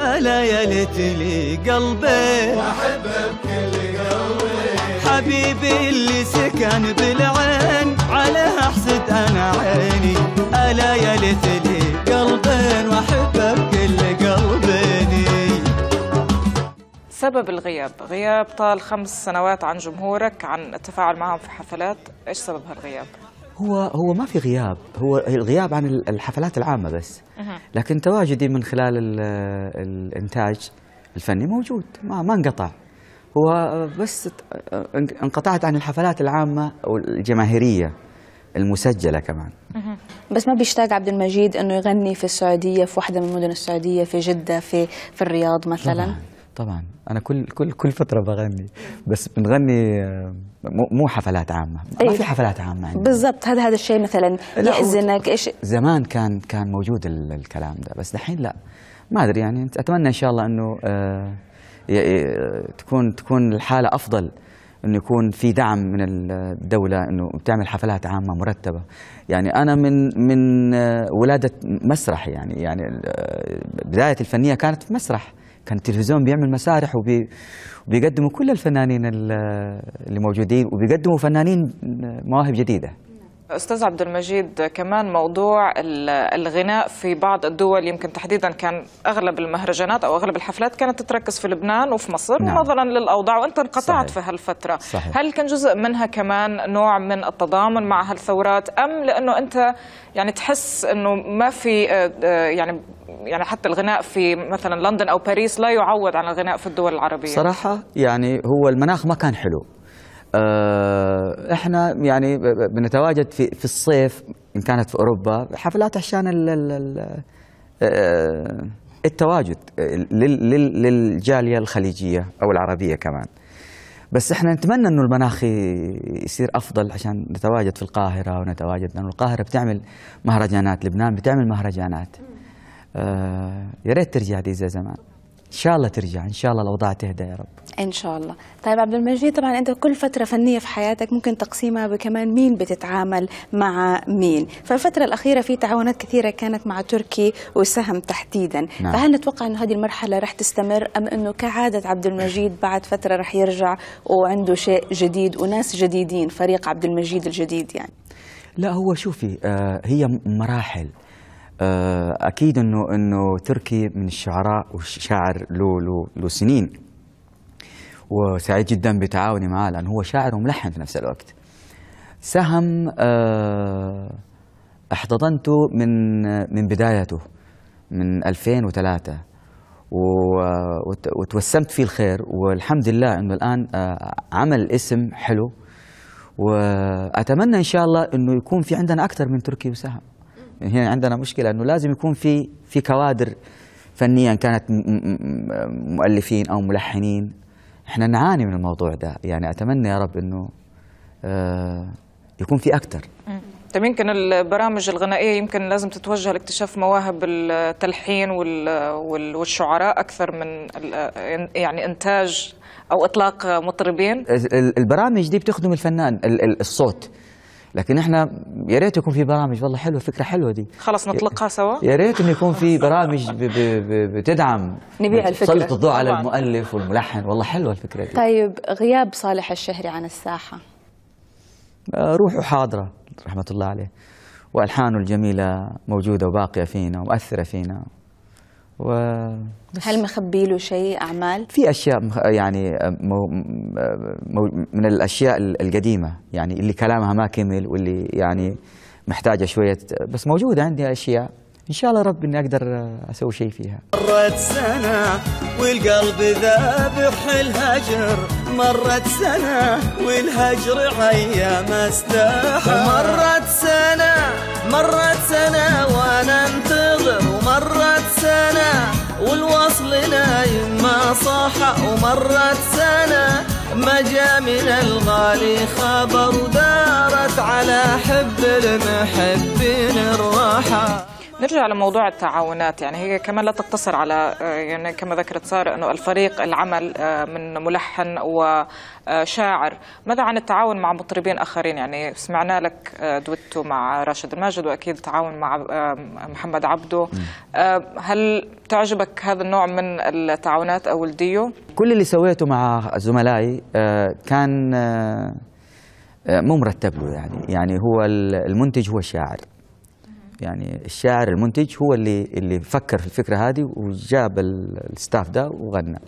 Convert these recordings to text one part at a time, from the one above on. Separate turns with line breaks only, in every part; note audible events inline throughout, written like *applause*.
ألا يا ليت لي قلبي وأحبه بكل قلبي حبيبي اللي سكن بالعين على أحسد أنا عيني ألا يا ليت لي قلبين وأحبه بكل قلبي
سبب الغياب غياب طال خمس سنوات عن جمهورك عن التفاعل معهم في حفلات إيش سبب هالغياب؟
هو هو ما في غياب هو الغياب عن الحفلات العامه بس لكن تواجدي من خلال الانتاج الفني موجود ما ما انقطع هو بس انقطعت عن الحفلات العامه والجماهيريه المسجله كمان
بس ما بيشتاق عبد المجيد انه يغني في السعوديه في واحده من مدن السعوديه في جده في في الرياض مثلا طبعاً.
طبعا انا كل كل كل فتره بغني بس بنغني آه، مو حفلات عامه أيه. ما في حفلات عامه عندنا
بالضبط هذا هذا الشيء مثلا يحزنك ايش
زمان كان كان موجود الكلام ده بس دحين لا ما ادري يعني اتمنى ان شاء الله انه آه، تكون تكون الحاله افضل انه يكون في دعم من الدوله انه بتعمل حفلات عامه مرتبه يعني انا من من آه، ولاده مسرح يعني يعني بدايتي الفنيه كانت في مسرح كان التلفزيون بيعمل مسارح وبي وبيقدموا كل الفنانين اللي موجودين وبيقدموا فنانين مواهب جديده
استاذ عبد المجيد كمان موضوع الغناء في بعض الدول يمكن تحديدا كان اغلب المهرجانات او اغلب الحفلات كانت تتركز في لبنان وفي مصر نعم. نظرا للاوضاع وانت انقطعت صحيح. في هالفتره صحيح. هل كان جزء منها كمان نوع من التضامن مع هالثورات ام لانه انت يعني تحس انه ما في آه، آه، يعني يعني حتى الغناء في مثلا لندن او باريس لا يعوض عن الغناء في الدول العربيه صراحه
يعني هو المناخ ما كان حلو آه، احنا يعني بنتواجد في في الصيف ان كانت في اوروبا حفلات عشان ال ال آه، آه، التواجد للجاليه الخليجيه او العربيه كمان بس احنا نتمنى انه المناخ يصير افضل عشان نتواجد في القاهره ونتواجد لانه القاهره بتعمل مهرجانات لبنان بتعمل مهرجانات آه يا ريت ترجع دي زي زمان ان شاء الله ترجع ان شاء الله الاوضاع تهدى يا رب
ان شاء الله طيب عبد المجيد طبعا انت كل فتره فنيه في حياتك ممكن تقسيمها بكمان مين بتتعامل مع مين فالفتره الاخيره في تعاونات كثيره كانت مع تركي وسهم تحديدا نعم. فهل نتوقع انه هذه المرحله راح تستمر ام انه كعاده عبد المجيد بعد فتره راح يرجع وعنده شيء جديد وناس جديدين فريق عبد المجيد الجديد يعني
لا هو شوفي آه هي مراحل آه اكيد انه انه تركي من الشعراء والشاعر له له سنين وسعيد جدا بتعاوني معاه لأنه هو شاعر وملحن في نفس الوقت سهم آه، احتضنته من من بدايته من 2003 وتوسمت فيه الخير والحمد لله انه الان آه، عمل اسم حلو واتمنى ان شاء الله انه يكون في عندنا اكثر من تركي وسهم هنا عندنا مشكله انه لازم يكون في في كوادر فنيا كانت مؤلفين او ملحنين احنا نعاني من الموضوع ده يعني اتمنى يا رب انه آه، يكون في اكثر
طيب يمكن البرامج الغنائيه يمكن لازم تتوجه لاكتشاف مواهب التلحين والشعراء اكثر من يعني انتاج او اطلاق مطربين
البرامج دي بتخدم الفنان الصوت لكن احنا يا ريت يكون في برامج والله حلوه فكره حلوه دي
خلاص نطلقها سوا
يا ريت انه يكون في برامج بـ بـ بـ بتدعم نبيع الفكره تسلط الضوء على المؤلف والملحن والله حلوه الفكره دي
طيب غياب صالح الشهري عن الساحه
آه، روحه حاضره رحمه الله عليه والحانه الجميله موجوده وباقيه فينا ومؤثره فينا و
هل مخبي له شيء اعمال؟
في اشياء يعني آه، مو مو من الاشياء القديمه يعني اللي كلامها ما كمل واللي يعني محتاجه شويه بس موجوده عندي اشياء ان شاء الله رب اني اقدر آه، اسوي شيء فيها مرت سنه والقلب ذابح الهجر مرت سنه والهجر عيا ما
مرت سنه مرت سنه والوصل نايم ما صاح ومرت سنة ما جاء من الغالي خبر
دارت على حب المحبين الراحه نرجع لموضوع التعاونات يعني هي كمان لا تقتصر على آه، يعني كما ذكرت سارة أنه الفريق العمل آه، من ملحن وشاعر ماذا عن التعاون مع مطربين آخرين يعني سمعنا لك آه، دويتو مع راشد الماجد وأكيد تعاون مع محمد عبده هل تعجبك هذا النوع من التعاونات أو الديو؟
كل اللي سويته مع زملائي كان مو مرتب له يعني يعني هو المنتج هو الشاعر يعني الشاعر المنتج هو اللي اللي فكر في الفكره هذه وجاب الستاف ده وغنى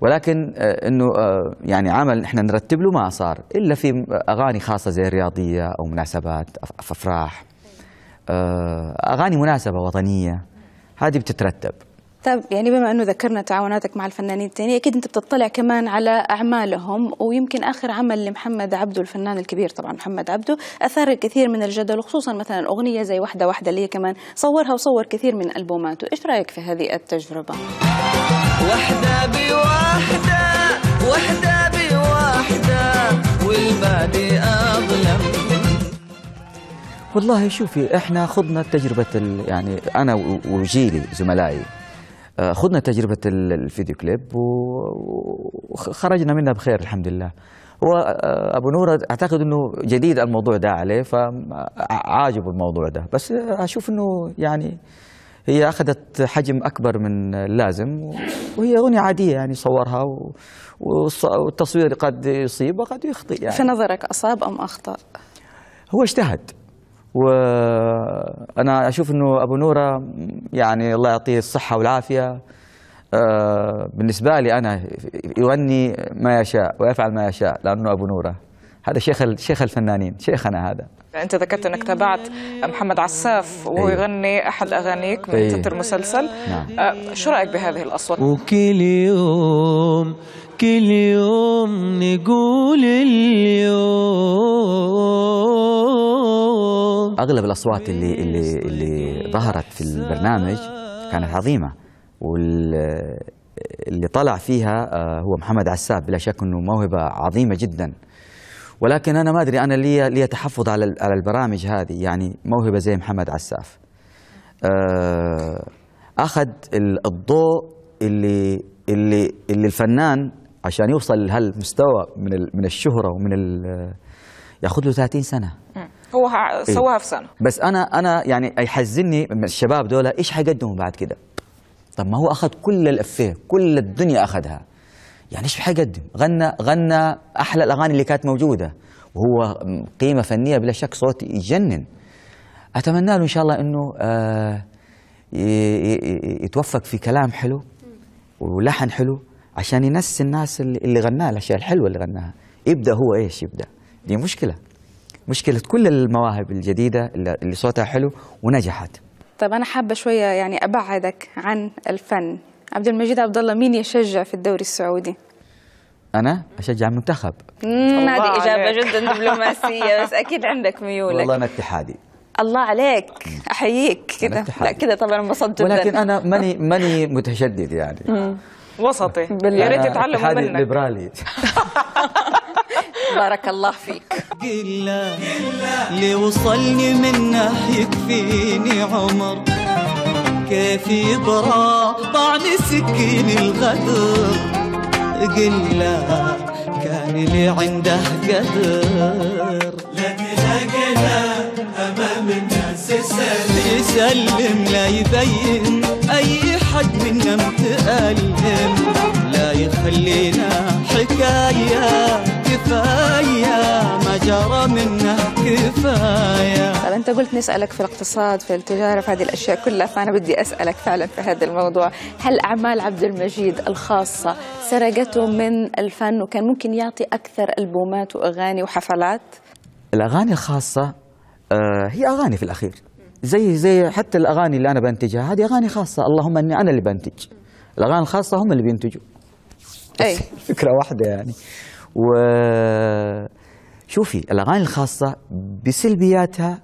ولكن آه، انه آه، يعني عمل احنا نرتب له ما صار الا في اغاني خاصه زي الرياضيه او مناسبات افراح آه، اغاني مناسبه وطنيه هذه بتترتب
طيب يعني بما انه ذكرنا تعاوناتك مع الفنانين الثانيين اكيد انت بتطلع كمان على اعمالهم ويمكن اخر عمل لمحمد عبده الفنان الكبير طبعا محمد عبده اثار الكثير من الجدل وخصوصا مثلا اغنيه زي وحده وحده اللي هي كمان صورها وصور كثير من البوماته ايش رايك في هذه التجربه وحده بوحده وحده بوحده والبادي اظلم
والله شوفي احنا خضنا تجربه يعني انا وجيلي زملائي آه، خدنا تجربة الفيديو كليب وخرجنا منها بخير الحمد لله وابو آه، نوره اعتقد انه جديد الموضوع ده عليه فعاجبه الموضوع ده بس اشوف انه يعني هي اخذت حجم اكبر من اللازم وهي اغنيه عاديه يعني صورها والتصوير قد يصيب وقد يخطئ يعني في
نظرك اصاب ام اخطا؟
هو اجتهد وانا اشوف انه ابو نوره يعني الله يعطيه الصحه والعافيه آه، بالنسبه لي انا يغني ما يشاء ويفعل ما يشاء لانه ابو نوره هذا شيخ شيخ الفنانين شيخنا هذا
يعني انت ذكرت انك تابعت محمد عساف وهو يغني احد اغانيك من أيه. تتر مسلسل نعم. آه، شو رايك بهذه الاصوات
وكل يوم كل يوم نقول اليوم
اغلب الاصوات اللي اللي اللي ظهرت في البرنامج كانت عظيمه واللي طلع فيها آه، هو محمد عساب بلا شك انه موهبه عظيمه جدا ولكن انا ما ادري انا لي لي تحفظ على على البرامج هذه يعني موهبه زي محمد عساف آه، اخذ الضوء اللي اللي اللي الفنان عشان يوصل لهالمستوى من من الشهره ومن ياخذ له 30 سنه
هو إيه. سواها في سنه
بس انا انا يعني يحزني الشباب دول ايش حيقدموا بعد كده؟ طب ما هو اخذ كل الافيه كل الدنيا اخذها يعني ايش حيقدم؟ غنى غنى احلى الاغاني اللي كانت موجوده وهو قيمه فنيه بلا شك صوت يجنن اتمنى له ان شاء الله انه آه يتوفق في كلام حلو ولحن حلو عشان ينسي الناس اللي غناها الاشياء الحلوه اللي غناها يبدا هو ايش يبدا دي مشكله مشكله كل المواهب الجديده اللي صوتها حلو ونجحت
طيب انا حابه شويه يعني ابعدك عن الفن عبد المجيد عبد الله مين يشجع في الدوري السعودي
انا اشجع المنتخب
هذه اجابه جدا دبلوماسيه بس اكيد عندك ميولك والله
انا اتحادي
الله عليك احييك كذا لا كذا طبعا انبسطت جدا ولكن انا
ماني ماني متشدد يعني
وسطي يا ريت تتعلم منك ليبرالي *laughs* بارك الله فيك قلة
اللي وصلني منه يكفيني عمر كيف يبرى طعن سكين الغدر قلة كان اللي عنده قدر لقلقنا أمام الناس يسلم يسلم لا يبين أي حد منا متألم
أنت قلت نسألك في الاقتصاد في التجارة في هذه الأشياء كلها فأنا بدي أسألك فعلا في هذا الموضوع هل أعمال عبد المجيد الخاصة سرقته من الفن وكان ممكن يعطي أكثر ألبومات وأغاني وحفلات؟
الأغاني الخاصة آه، هي أغاني في الأخير زي زي حتى الأغاني اللي أنا بنتجها هذه أغاني خاصة اللهم أني أنا اللي بنتج الأغاني الخاصة هم اللي بينتجوا أي *laughs* فكرة واحدة يعني و شوفي الأغاني الخاصة بسلبياتها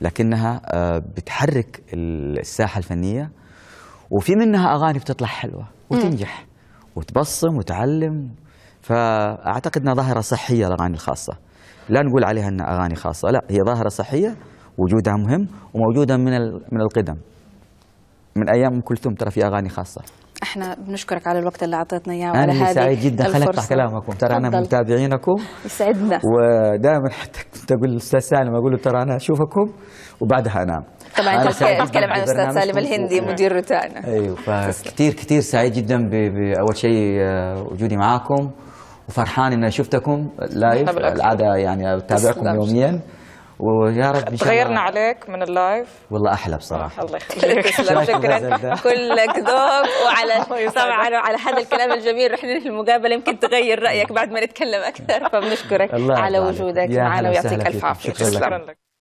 لكنها آه، بتحرك الساحه الفنيه وفي منها اغاني بتطلع حلوه وتنجح وتبصم وتعلم فاعتقد انها ظاهره صحيه الاغاني الخاصه لا نقول عليها انها اغاني خاصه لا هي ظاهره صحيه وجودها مهم وموجوده من من القدم من ايام ام كلثوم ترى في اغاني خاصه
احنا بنشكرك على الوقت اللي اعطيتنا اياه وعلى هذه انا سعيد جدا خليني اقطع كلامكم
ترى انا من متابعينكم يسعدنا ودائما حتى كنت اقول للاستاذ سالم اقول له ترى انا اشوفكم وبعدها انام طبعا انت تتكلم عن الاستاذ سالم الهندي مدير روتانا ايوه فكثير كثير سعيد جدا باول شيء آه، وجودي معاكم وفرحان اني شفتكم لايف العاده يعني اتابعكم يوميا ويا رب ان شاء الله تغيرنا
عليك من اللايف
والله احلى بصراحه
الله يخليك *laughs*
شكرا
كلك ذوق وعلى *laughs* طبعا وعلى هذا الكلام الجميل رح ننهي المقابله يمكن تغير رايك بعد ما نتكلم اكثر فبنشكرك *laughs* على وجودك معنا ويعطيك الف عافيه شكرا لك